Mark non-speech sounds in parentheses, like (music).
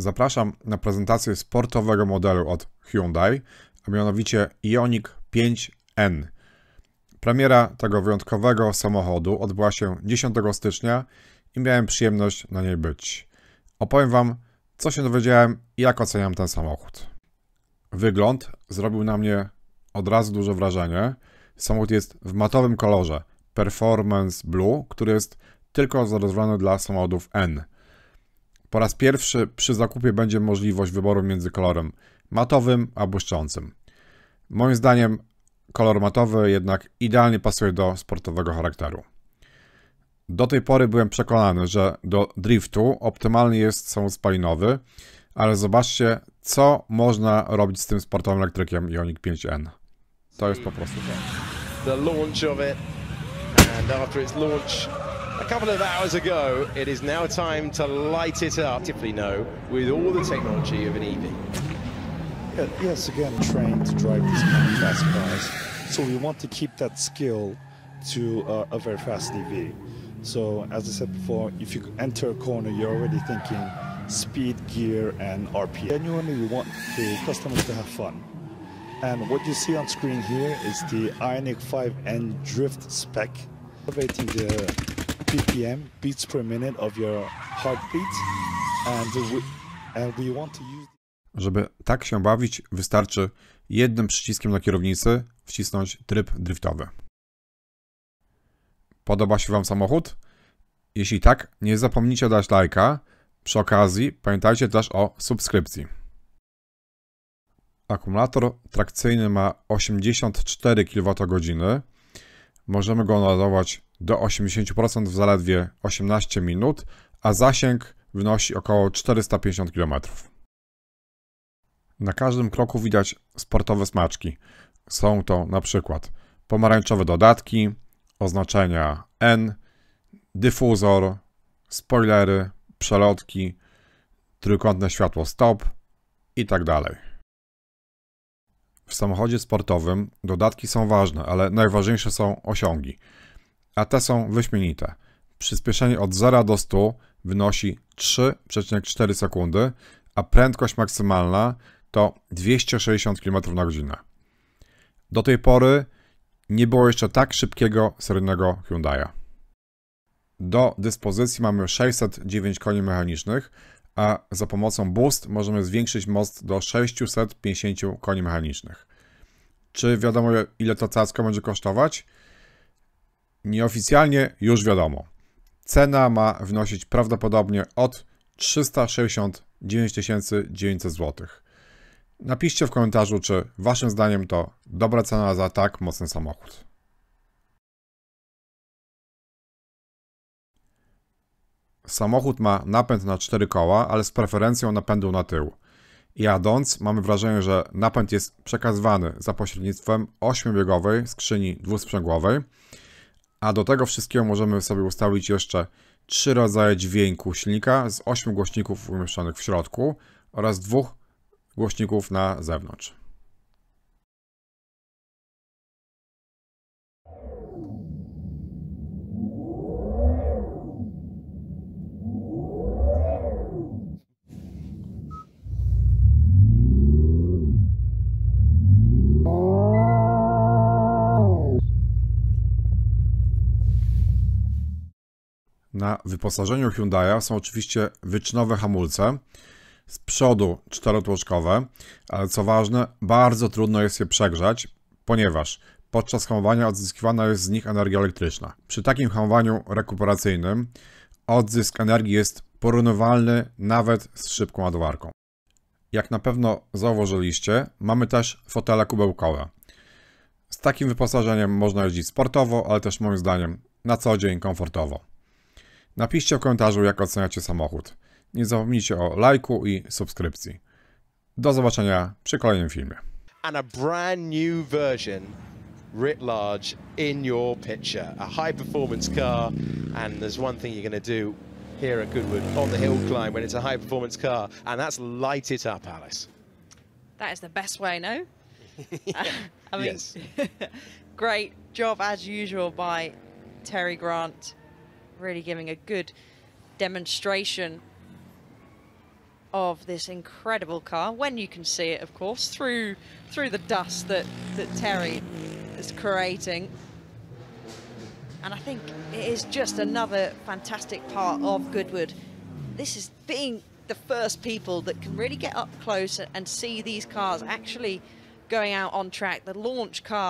Zapraszam na prezentację sportowego modelu od Hyundai, a mianowicie Ioniq 5N. Premiera tego wyjątkowego samochodu odbyła się 10 stycznia i miałem przyjemność na niej być. Opowiem Wam, co się dowiedziałem i jak oceniam ten samochód. Wygląd zrobił na mnie od razu duże wrażenie. Samochód jest w matowym kolorze Performance Blue, który jest tylko zarezerwowany dla samochodów N. Po raz pierwszy przy zakupie będzie możliwość wyboru między kolorem matowym a błyszczącym. Moim zdaniem kolor matowy jednak idealnie pasuje do sportowego charakteru. Do tej pory byłem przekonany, że do driftu optymalny jest samochód spalinowy, ale zobaczcie, co można robić z tym sportowym elektrykiem Ioniq 5N. To jest po prostu to. a couple of hours ago. It is now time to light it up, typically no, with all the technology of an EV. Yes, again, trained to drive these kind of fast cars. So we want to keep that skill to uh, a very fast EV. So as I said before, if you enter a corner, you're already thinking speed, gear, and RPM. Genuinely, we want the customers to have fun. And what you see on screen here is the Ionic 5N Drift spec, elevating the BPM, beats per minute of your heartbeat, and we, and we want to use. Żeby tak się bawić, wystarczy jednym przyciskiem na kierownicy wcisnąć tryb driftowy. Podoba się Wam samochód? Jeśli tak, nie zapomnijcie dać lajka. Przy okazji pamiętajcie też o subskrypcji. Akumulator trakcyjny ma 84 kWh, możemy go naładować do 80% w zaledwie 18 minut, a zasięg wynosi około 450 km. Na każdym kroku widać sportowe smaczki. Są to na przykład pomarańczowe dodatki, oznaczenia N, dyfuzor, spoilery, przelotki, trójkątne światło stop i tak dalej. W samochodzie sportowym dodatki są ważne, ale najważniejsze są osiągi. A te są wyśmienite. Przyspieszenie od 0 do 100 wynosi 3,4 sekundy, a prędkość maksymalna to 260 km na godzinę. Do tej pory nie było jeszcze tak szybkiego seryjnego Hyundai'a. Do dyspozycji mamy 609 koni mechanicznych, a za pomocą Boost możemy zwiększyć moc do 650 koni mechanicznych. Czy wiadomo ile to cacko będzie kosztować? Nieoficjalnie już wiadomo. Cena ma wynosić prawdopodobnie od 369 900 zł. Napiszcie w komentarzu, czy waszym zdaniem to dobra cena za tak mocny samochód. Samochód ma napęd na cztery koła, ale z preferencją napędu na tył. Jadąc, mamy wrażenie, że napęd jest przekazywany za pośrednictwem ośmiobiegowej skrzyni dwusprzęgłowej, a do tego wszystkiego możemy sobie ustawić jeszcze trzy rodzaje dźwięku silnika z 8 głośników umieszczonych w środku oraz dwóch głośników na zewnątrz. Na wyposażeniu Hyundai'a są oczywiście wyczynowe hamulce, z przodu czterotłoczkowe, ale co ważne, bardzo trudno jest je przegrzać, ponieważ podczas hamowania odzyskiwana jest z nich energia elektryczna. Przy takim hamowaniu rekuperacyjnym odzysk energii jest porównywalny nawet z szybką ładowarką. Jak na pewno zauważyliście, mamy też fotele kubełkowe. Z takim wyposażeniem można jeździć sportowo, ale też moim zdaniem na co dzień komfortowo. Napiszcie w komentarzu, jak oceniacie samochód. Nie zapomnijcie o lajku i subskrypcji. Do zobaczenia przy kolejnym filmie. And a brand new version writ large in your picture. A high performance car and there's one thing you're going to do here at Goodwood on the hill climb when it's a high performance car and that's light it up, Alice. That is the best way, no? (laughs) (laughs) I mean, yes. (laughs) great job as usual by Terry Grant really giving a good demonstration of this incredible car when you can see it of course through through the dust that that Terry is creating and I think it is just another fantastic part of Goodwood this is being the first people that can really get up close and see these cars actually going out on track the launch car